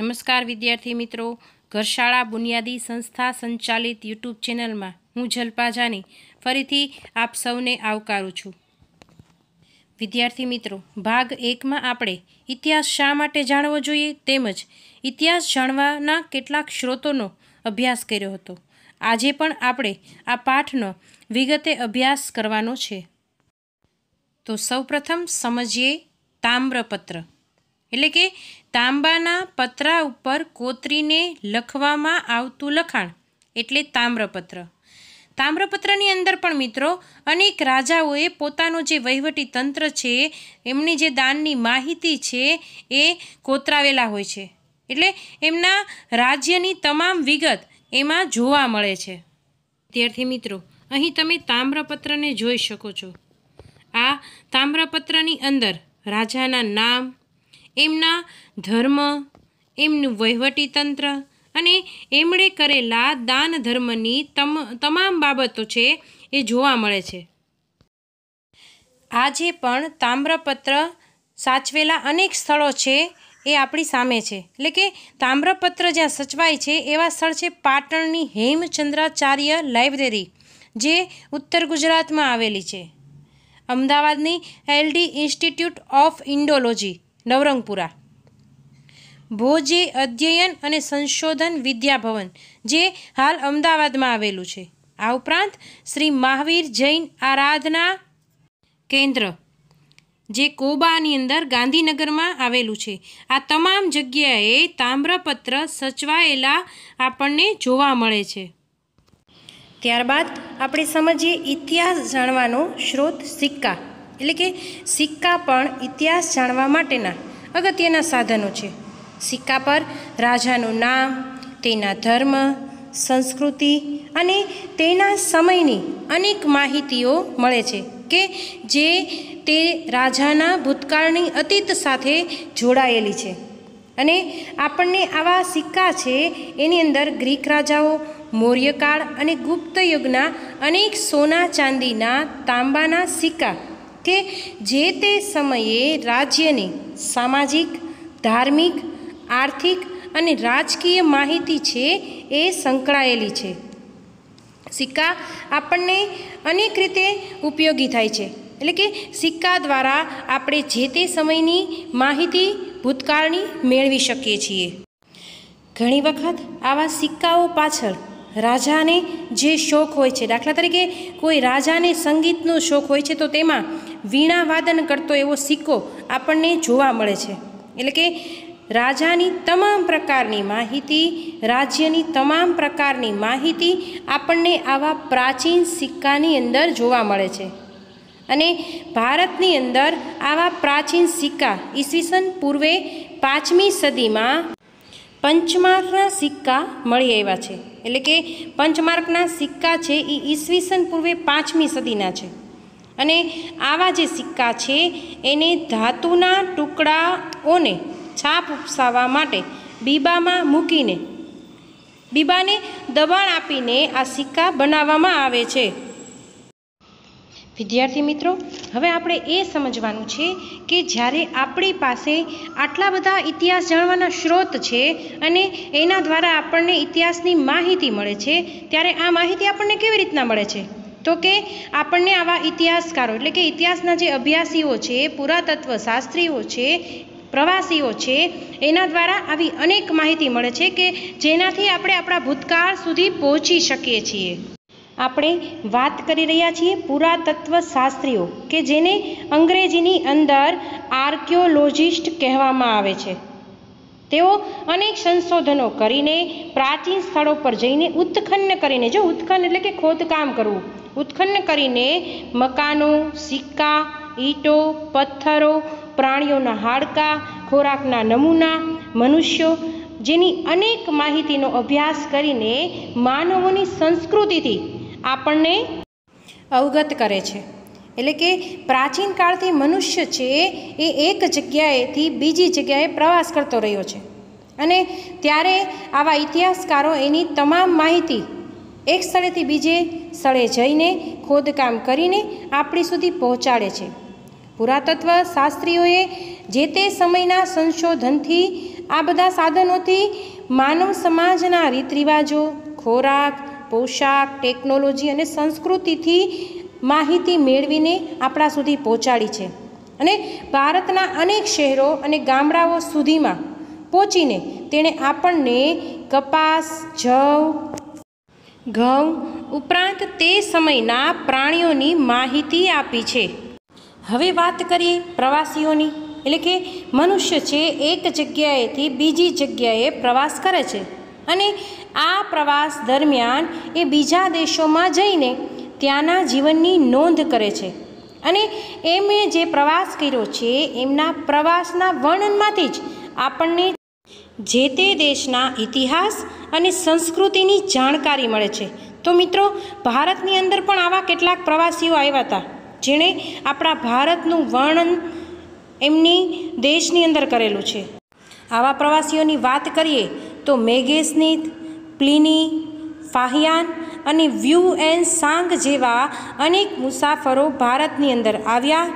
નમસ્કાર વિદ્યાર્થી મિત્રો ઘરશાળા બુનિયાદી સંસ્થા સંચાલિત યુટ્યુબ ચેનલમાં હું જલ્પા જાની ફરીથી આપ સૌને આવકારું છું વિદ્યાર્થી મિત્રો ભાગ એકમાં આપણે ઇતિહાસ શા માટે જાણવો જોઈએ તેમજ ઇતિહાસ જાણવાના કેટલાક સ્ત્રોતોનો અભ્યાસ કર્યો હતો આજે પણ આપણે આ પાઠનો વિગતે અભ્યાસ કરવાનો છે તો સૌપ્રથમ સમજીએ તામ્રપત્ર એટલે કે તાંબાના પતરા ઉપર કોતરીને લખવામાં આવતું લખાણ એટલે તામ્રપત્ર તામ્રપત્રની અંદર પણ મિત્રો અનેક રાજાઓએ પોતાનું જે વહીવટી તંત્ર છે એમની જે દાનની માહિતી છે એ કોતરાવેલા હોય છે એટલે એમના રાજ્યની તમામ વિગત એમાં જોવા મળે છે ત્યારથી મિત્રો અહીં તમે તામ્રપત્રને જોઈ શકો છો આ તામ્રપત્રની અંદર રાજાના નામ એમના ધર્મ એમનું વહીવટીતંત્ર અને એમણે કરેલા દાન ધર્મની તમ તમામ બાબતો છે એ જોવા મળે છે આજે પણ તામ્રપત્ર સાચવેલા અનેક સ્થળો છે એ આપણી સામે છે એટલે કે તામ્રપત્ર જ્યાં સચવાય છે એવા સ્થળ છે પાટણની હેમચંદ્રાચાર્ય લાઇબ્રેરી જે ઉત્તર ગુજરાતમાં આવેલી છે અમદાવાદની LD institute of Indology Navrangpura ભોજે અધ્યયન અને સંશોધન વિદ્યાભવન જે હાલ અમદાવાદમાં આવેલું છે આ ઉપરાંત શ્રી મહાવીર જૈન આરાધના કેન્દ્ર જે કોબાની અંદર ગાંધીનગરમાં આવેલું છે આ તમામ જગ્યાએ તામ્રપત્ર સચવાયેલા આપણને જોવા મળે છે ત્યારબાદ આપણે સમજીએ ઇતિહાસ જાણવાનો સ્ત્રોત સિક્કા એટલે કે સિક્કા પણ ઇતિહાસ જાણવા માટેના અગત્યના સાધનો છે સિક્કા પર રાજાનું નામ તેના ધર્મ સંસ્કૃતિ અને તેના સમયની અનેક માહિતીઓ મળે છે કે જે તે રાજાના ભૂતકાળની અતીત સાથે જોડાયેલી છે અને આપણને આવા સિક્કા છે એની અંદર ગ્રીક રાજાઓ મૌર્યકાળ અને ગુપ્ત યુગના અનેક સોના ચાંદીના તાંબાના સિક્કા કે જે તે સમયે રાજ્યની સામાજિક ધાર્મિક આર્થિક અને રાજકીય માહિતી છે એ સંકળાયેલી છે સિક્કા આપણને અનેક રીતે ઉપયોગી થાય છે એટલે કે સિક્કા દ્વારા આપણે જે તે સમયની માહિતી ભૂતકાળની મેળવી શકીએ છીએ ઘણી વખત આવા સિક્કાઓ પાછળ રાજાને જે શોખ હોય છે દાખલા તરીકે કોઈ રાજાને સંગીતનો શોખ હોય છે તો તેમાં વીણાવાદન કરતો એવો સિક્કો આપણને જોવા મળે છે એટલે કે રાજાની તમામ પ્રકારની માહિતી રાજ્યની તમામ પ્રકારની માહિતી આપણને આવા પ્રાચીન સિક્કાની અંદર જોવા મળે છે અને ભારતની અંદર આવા પ્રાચીન સિક્કા ઈસવીસન પૂર્વે પાંચમી સદીમાં પંચમાર્કના સિક્કા મળી આવ્યા છે એટલે કે પંચમાર્કના સિક્કા છે એ ઈસવીસન પૂર્વે પાંચમી સદીના છે અને આવા જે સિક્કા છે એને ધાતુના ટુકડાઓને છાપ ઉપસાવવા માટે બીબામાં મૂકીને બીબાને દબાણ આપીને આ સિક્કા બનાવવામાં આવે છે વિદ્યાર્થી મિત્રો હવે આપણે એ સમજવાનું છે કે જ્યારે આપણી પાસે આટલા બધા ઇતિહાસ જાણવાના સ્ત્રોત છે અને એના દ્વારા આપણને ઇતિહાસની માહિતી મળે છે ત્યારે આ માહિતી આપણને કેવી રીતના મળે છે તો કે આપણને આવા ઇતિહાસકારો એટલે કે ઇતિહાસના જે અભ્યાસીઓ છે પુરાતત્વ શાસ્ત્રીઓ છે પ્રવાસીઓ છે એના દ્વારા આવી અનેક માહિતી મળે છે કે જેનાથી આપણે આપણા ભૂતકાળ સુધી પહોંચી શકીએ છીએ આપણે વાત કરી રહ્યા છીએ પુરાતત્વ શાસ્ત્રીઓ કે જેને અંગ્રેજીની અંદર આર્કિયોલોજિસ્ટ કહેવામાં આવે છે તેઓ અનેક સંશોધનો કરીને પ્રાચીન સ્થળો પર જઈને ઉત્ખન્ન કરીને જો ઉત્ખન્ન એટલે કે ખોદકામ કરવું ઉત્ખન્ન કરીને મકાનો સિક્કા ઈંટો પથ્થરો પ્રાણીઓના હાડકાં ખોરાકના નમૂના મનુષ્યો જેની અનેક માહિતીનો અભ્યાસ કરીને માનવોની સંસ્કૃતિથી આપણને અવગત કરે છે એટલે કે પ્રાચીન કાળથી મનુષ્ય છે એ એક જગ્યાએથી બીજી જગ્યાએ પ્રવાસ કરતો રહ્યો છે અને ત્યારે આવા ઇતિહાસકારો એની તમામ માહિતી એક સ્થળેથી બીજે સ્થળે જઈને ખોદકામ કરીને આપણી સુધી પહોંચાડે છે પુરાતત્વ શાસ્ત્રીઓએ જે તે સમયના સંશોધનથી આ બધા સાધનોથી માનવ સમાજના રીત રિવાજો ખોરાક પોશાક ટેકનોલોજી અને સંસ્કૃતિથી માહિતી મેળવીને આપણા સુધી પહોંચાડી છે અને ભારતના અનેક શહેરો અને ગામડાઓ સુધીમાં પહોંચીને તેણે આપણને કપાસ જવ ઘઉં ઉપરાંત તે સમયના પ્રાણીઓની માહિતી આપી છે હવે વાત કરીએ પ્રવાસીઓની એટલે કે મનુષ્ય છે એક જગ્યાએથી બીજી જગ્યાએ પ્રવાસ કરે છે અને આ પ્રવાસ દરમિયાન એ બીજા દેશોમાં જઈને ત્યાંના જીવનની નોંધ કરે છે અને એમણે જે પ્રવાસ કર્યો છે એમના પ્રવાસના વર્ણનમાંથી જ આપણને જે તે દેશના ઇતિહાસ અને સંસ્કૃતિની જાણકારી મળે છે તો મિત્રો ભારતની અંદર પણ આવા કેટલાક પ્રવાસીઓ આવ્યા હતા જેણે આપણા ભારતનું વર્ણન એમની દેશની અંદર કરેલું છે આવા પ્રવાસીઓની વાત કરીએ તો મેગેસ્નિથ પ્લિની ફાહિયાન અને વ્યૂ એન સાંગ જેવા અનેક મુસાફરો ભારતની અંદર આવ્યા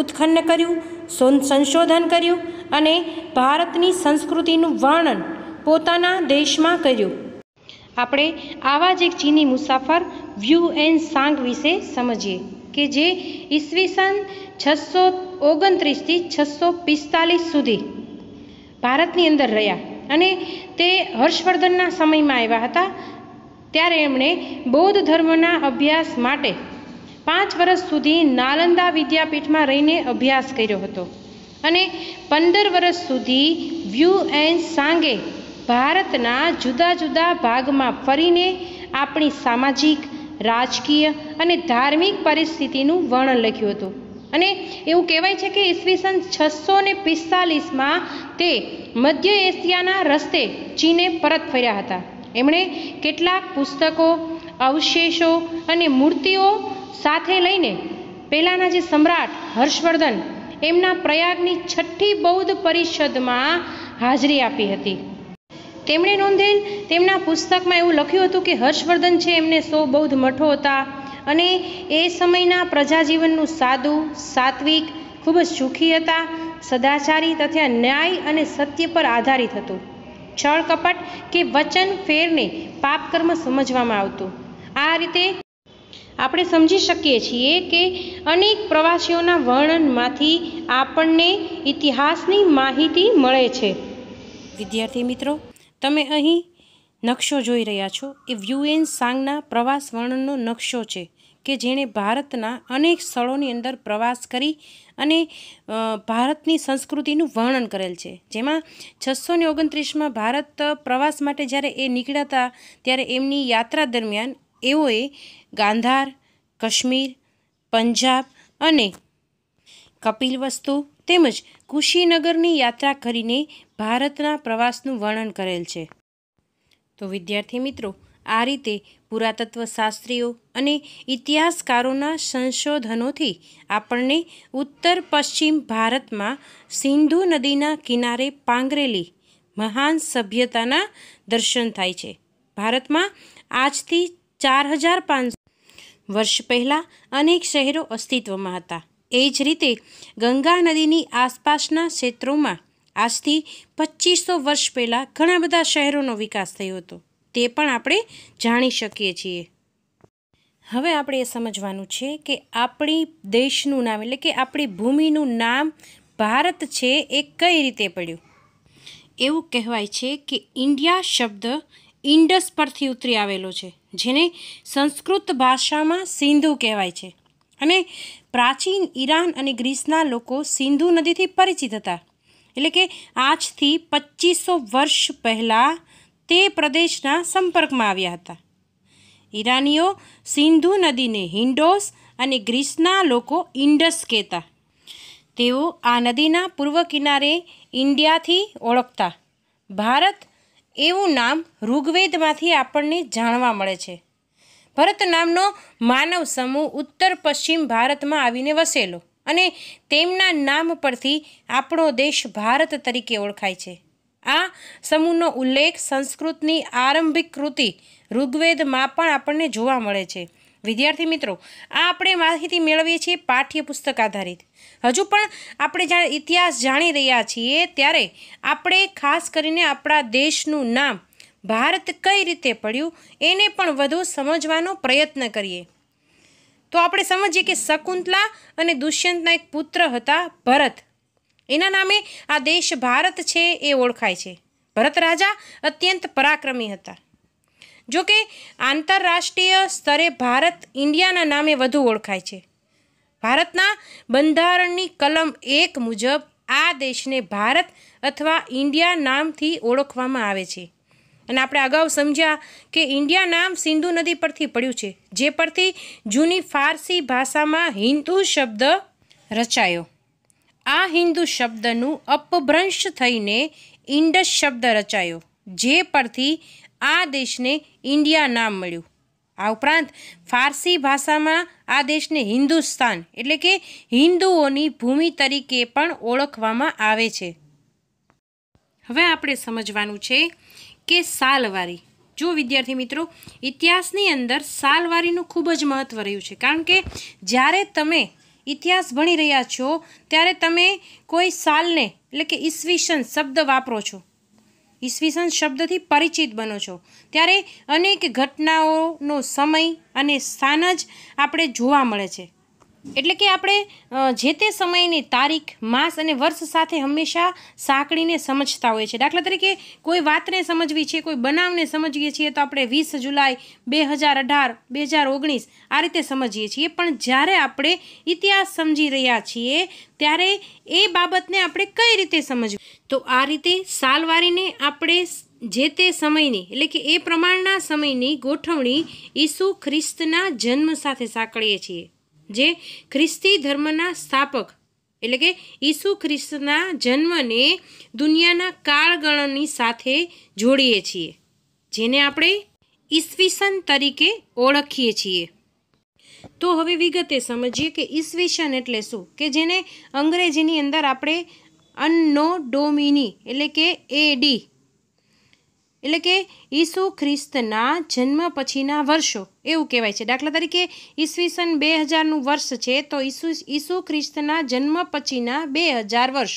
ઉત્ખન્ન કર્યું સંશોધન કર્યું અને ભારતની સંસ્કૃતિનું વર્ણન પોતાના દેશમાં કર્યું આપણે આવા જ એક ચીની મુસાફર વ્યૂ એન સાંગ વિશે સમજીએ કે જે ઈસવીસન છસો ઓગણત્રીસથી છસો પિસ્તાલીસ સુધી ભારતની અંદર રહ્યા અને તે હર્ષવર્ધનના સમયમાં આવ્યા હતા ત્યારે એમણે બૌદ્ધ ધર્મના અભ્યાસ માટે પાંચ વર્ષ સુધી નાલંદા વિદ્યાપીઠમાં રહીને અભ્યાસ કર્યો હતો અને પંદર વર્ષ સુધી વ્યૂ એન સાંગે ભારતના જુદા જુદા ભાગમાં ફરીને આપણી સામાજિક રાજકીય અને ધાર્મિક પરિસ્થિતિનું વર્ણન લખ્યું હતું અને એવું કહેવાય છે કે ઈસવીસન છસો ને પિસ્તાલીસમાં તે મધ્ય એશિયાના રસ્તે ચીને પરત ફર્યા હતા એમણે કેટલાક પુસ્તકો અવશેષો અને મૂર્તિઓ સાથે લઈને પહેલાંના જે સમ્રાટ હર્ષવર્ધન એમના પ્રયાગની છઠ્ઠી બૌદ્ધ પરિષદમાં હાજરી આપી હતી તેમણે નોંધેલ તેમના પુસ્તકમાં એવું લખ્યું હતું કે હર્ષવર્ધન છે એમને સો બૌદ્ધ મઠો હતા અને એ સમયના પ્રજાજીવનનું સાદું સાત્વિક ખૂબ જ સુખી હતા સદાચારી તથા ન્યાય અને સત્ય પર આધારિત હતું છળ કપટ કે વચન ફેરને પાપ કર્મ સમજવામાં આવતું આ રીતે આપણે સમજી શકીએ છીએ કે અનેક પ્રવાસીઓના વર્ણનમાંથી આપણને ઇતિહાસની માહિતી મળે છે વિદ્યાર્થી મિત્રો તમે અહીં નકશો જોઈ રહ્યા છો એ વ્યુએન સાંગના પ્રવાસ વર્ણનનો નકશો છે કે જેણે ભારતના અનેક સ્થળોની અંદર પ્રવાસ કરી અને ભારતની સંસ્કૃતિનું વર્ણન કરેલ છે જેમાં છસો ને ઓગણત્રીસમાં ભારત પ્રવાસ માટે જ્યારે એ નીકળ્યા હતા ત્યારે એમની યાત્રા દરમિયાન એઓએ ગાંધાર કાશ્મીર પંજાબ અને કપિલ વસ્તુ તેમજ કુશીનગરની યાત્રા કરીને ભારતના પ્રવાસનું વર્ણન કરેલ છે તો વિદ્યાર્થી મિત્રો આ રીતે પુરાતત્વ અને ઇતિહાસકારોના સંશોધનોથી આપણને ઉત્તર પશ્ચિમ ભારતમાં સિંધુ નદીના કિનારે પાંગરેલી મહાન સભ્યતાના દર્શન થાય છે ભારતમાં આજથી ચાર હજાર પાંચસો વર્ષ પહેલાં અનેક શહેરો અસ્તિત્વમાં હતા એ જ રીતે ગંગા નદીની આસપાસના ક્ષેત્રોમાં આજથી પચીસો વર્ષ પહેલાં ઘણા બધા શહેરોનો વિકાસ થયો હતો તે પણ આપણે જાણી શકીએ છીએ હવે આપણે એ સમજવાનું છે કે આપણી દેશનું નામ એટલે કે આપણી ભૂમિનું નામ ભારત છે એ કઈ રીતે પડ્યું એવું કહેવાય છે કે ઇન્ડિયા શબ્દ ઇન્ડસ પરથી ઉતરી આવેલો છે જેને સંસ્કૃત ભાષામાં સિંધુ કહેવાય છે અને પ્રાચીન ઈરાન અને ગ્રીસના લોકો સિંધુ નદીથી પરિચિત હતા એટલે કે આજથી પચીસો વર્ષ પહેલાં તે પ્રદેશના સંપર્કમાં આવ્યા હતા ઈરાનીઓ સિંધુ નદીને હિન્ડોસ અને ગ્રીસના લોકો ઇન્ડસ કહેતા તેઓ આ નદીના પૂર્વ કિનારે ઇન્ડિયાથી ઓળખતા ભારત એવું નામ ઋગ્વેદમાંથી આપણને જાણવા મળે છે ભરત નામનો માનવ સમૂહ ઉત્તર પશ્ચિમ ભારતમાં આવીને વસેલો અને તેમના નામ પરથી આપણો દેશ ભારત તરીકે ઓળખાય છે આ સમૂહનો ઉલ્લેખ સંસ્કૃતની આરંભિક કૃતિ ઋગ્વેદમાં પણ આપણને જોવા મળે છે વિદ્યાર્થી મિત્રો આ આપણે માહિતી મેળવીએ છીએ પાઠ્યપુસ્તક આધારિત હજુ પણ આપણે જ્યારે ઇતિહાસ જાણી રહ્યા છીએ ત્યારે આપણે ખાસ કરીને આપણા દેશનું નામ ભારત કઈ રીતે પડ્યું એને પણ વધુ સમજવાનો પ્રયત્ન કરીએ તો આપણે સમજીએ કે શકુંતલા અને દુષ્યંતના એક પુત્ર હતા ભરત એના નામે આ દેશ ભારત છે એ ઓળખાય છે ભરત રાજા અત્યંત પરાક્રમી હતા જો કે આંતરરાષ્ટ્રીય સ્તરે ભારત ઇન્ડિયાના નામે વધુ ઓળખાય છે ભારતના બંધારણની કલમ એક મુજબ આ દેશને ભારત અથવા ઇન્ડિયા નામથી ઓળખવામાં આવે છે અને આપણે અગાઉ સમજ્યા કે ઇન્ડિયા નામ સિંધુ નદી પરથી પડ્યું છે જે પરથી જૂની ફારસી ભાષામાં હિન્દુ શબ્દ રચાયો આ હિન્દુ શબ્દનું અપભ્રંશ થઈને ઇન્ડસ શબ્દ રચાયો જે પરથી આ દેશને ઇન્ડિયા નામ મળ્યું આ ઉપરાંત ફારસી ભાષામાં આ દેશને હિન્દુસ્તાન એટલે કે હિન્દુઓની ભૂમિ તરીકે પણ ઓળખવામાં આવે છે હવે આપણે સમજવાનું છે કે સાલવારી જો વિદ્યાર્થી મિત્રો ઇતિહાસની અંદર સાલવારીનું ખૂબ જ મહત્ત્વ રહ્યું છે કારણ કે જ્યારે તમે ઇતિહાસ ભણી રહ્યા છો ત્યારે તમે કોઈ સાલને એટલે કે ઈસવીસન શબ્દ વાપરો છો ઈસવીસન શબ્દથી પરિચિત બનો છો ત્યારે અનેક ઘટનાઓનો સમય અને સ્થાન જ આપણે જોવા મળે છે એટલે કે આપણે જે તે સમયની તારીખ માસ અને વર્ષ સાથે હંમેશા સાંકળીને સમજતા હોઈએ છીએ દાખલા તરીકે કોઈ વાતને સમજવી છે કોઈ બનાવને સમજીએ છીએ તો આપણે વીસ જુલાઈ બે હજાર અઢાર બે હજાર ઓગણીસ આ રીતે સમજીએ છીએ પણ જ્યારે આપણે ઇતિહાસ સમજી રહ્યા છીએ ત્યારે એ બાબતને આપણે કઈ રીતે સમજવી તો આ રીતે સાલવારીને આપણે જે તે સમયની એટલે કે એ પ્રમાણના સમયની ગોઠવણી ઈસુ ખ્રિસ્તના જન્મ સાથે સાંકળીએ છીએ જે ખ્રિસ્તી ધર્મના સ્થાપક એટલે કે ઈસુ ખ્રિસ્તના જન્મને દુનિયાના કાળગણની સાથે જોડીએ છીએ જેને આપણે ઈસવીસન તરીકે ઓળખીએ છીએ તો હવે વિગતે સમજીએ કે ઈસવીસન એટલે શું કે જેને અંગ્રેજીની અંદર આપણે અન્નો ડોમિની એટલે કે એડી એટલે કે ઈસુ ખ્રિસ્તના જન્મ પછીના વર્ષો એવું કહેવાય છે દાખલા તરીકે ઈસવીસન બે હજારનું વર્ષ છે તો ઈસુ ઈસુ ખ્રિસ્તના જન્મ પછીના બે હજાર વર્ષ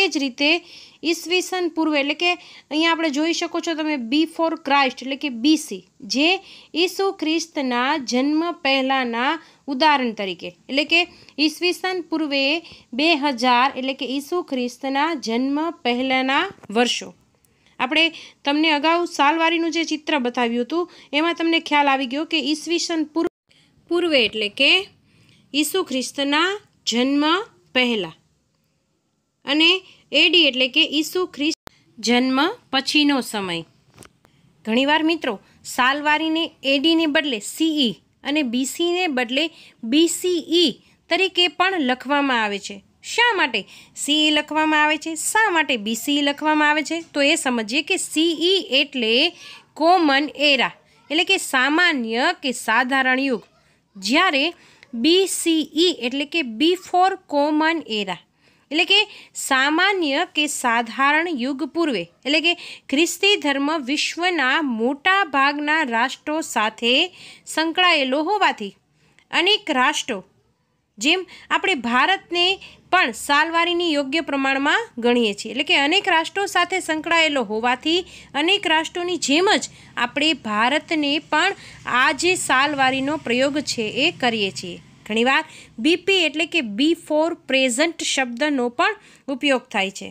એ જ રીતે ઈસવીસન પૂર્વે એટલે કે અહીંયા આપણે જોઈ શકો છો તમે બી ફોર ક્રાઇસ્ટ એટલે કે બીસી જે ઈસુ ખ્રિસ્તના જન્મ પહેલાંના ઉદાહરણ તરીકે એટલે કે ઈસવીસન પૂર્વે બે હજાર એટલે કે ઈસુ ખ્રિસ્તના જન્મ પહેલાંના વર્ષો આપણે તમને અગાઉ સાલવારીનું જે ચિત્ર બતાવ્યું હતું એમાં તમને ખ્યાલ આવી ગયો કે ઈસવીસન પૂર્વ પૂર્વે એટલે કે ઈસુ ખ્રિસ્તના જન્મ પહેલાં અને એડી એટલે કે ઈસુ ખ્રિસ્ત જન્મ પછીનો સમય ઘણીવાર મિત્રો સાલવારીને એડીને બદલે સીઈ અને બીસીને બદલે બીસીઈ તરીકે પણ લખવામાં આવે છે શા માટે સીઈ લખવામાં આવે છે શા માટે બીસીઈ લખવામાં આવે છે તો એ સમજીએ કે સીઈ e એટલે કોમન એરા એટલે કે સામાન્ય કે સાધારણ યુગ જ્યારે બીસીઈ e એટલે કે બિફોર કોમન એરા એટલે કે સામાન્ય કે સાધારણ યુગ પૂર્વે એટલે કે ખ્રિસ્તી ધર્મ વિશ્વના મોટા ભાગના રાષ્ટ્રો સાથે સંકળાયેલો હોવાથી અનેક રાષ્ટ્રો જેમ આપણે ભારતને પણ સાલવારીની યોગ્ય પ્રમાણમાં ગણીએ છીએ એટલે કે અનેક રાષ્ટ્રો સાથે સંકળાયેલો હોવાથી અનેક રાષ્ટ્રોની જેમ જ આપણે ભારતને પણ આ જે સાલવારીનો પ્રયોગ છે એ કરીએ છીએ ઘણીવાર બીપી એટલે કે બી ફોર પ્રેઝન્ટ શબ્દનો પણ ઉપયોગ થાય છે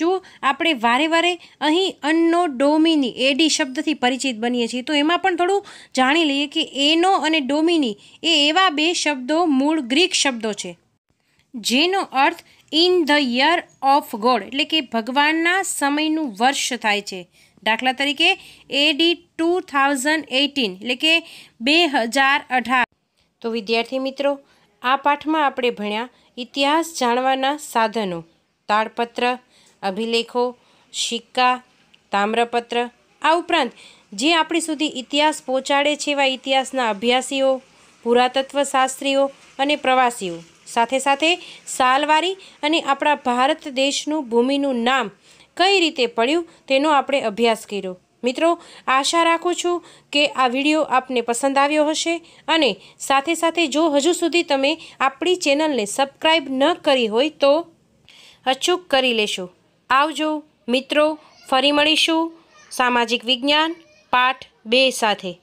જો આપણે વારે વારે અહીં અન્નો ડોમિની એડી શબ્દથી પરિચિત બનીએ છીએ તો એમાં પણ થોડું જાણી લઈએ કે એનો અને ડોમિની એ એવા બે શબ્દો મૂળ ગ્રીક શબ્દો છે જેનો અર્થ in the year of God એટલે કે ભગવાનના સમયનું વર્ષ થાય છે દાખલા તરીકે એડી ટુ થાઉઝન્ડ એટીન એટલે કે બે હજાર અઢાર તો વિદ્યાર્થી મિત્રો આ પાઠમાં આપણે ભણ્યા ઇતિહાસ જાણવાના સાધનો તાળપત્ર અભિલેખો સિક્કા તામ્રપત્ર આ ઉપરાંત જે આપણી સુધી ઇતિહાસ પહોંચાડે છે એવા ઇતિહાસના અભ્યાસીઓ પુરાતત્વ શાસ્ત્રીઓ અને પ્રવાસીઓ સાથે સાથે સાલવારી અને આપણા ભારત દેશનું ભૂમિનું નામ કઈ રીતે પડ્યું તેનો આપણે અભ્યાસ કર્યો મિત્રો આશા રાખું છું કે આ વિડીયો આપને પસંદ આવ્યો હશે અને સાથે સાથે જો હજુ સુધી તમે આપણી ચેનલને સબસ્ક્રાઈબ ન કરી હોય તો અચૂક કરી લેશો આવજો મિત્રો ફરી મળીશું સામાજિક વિજ્ઞાન પાઠ બે સાથે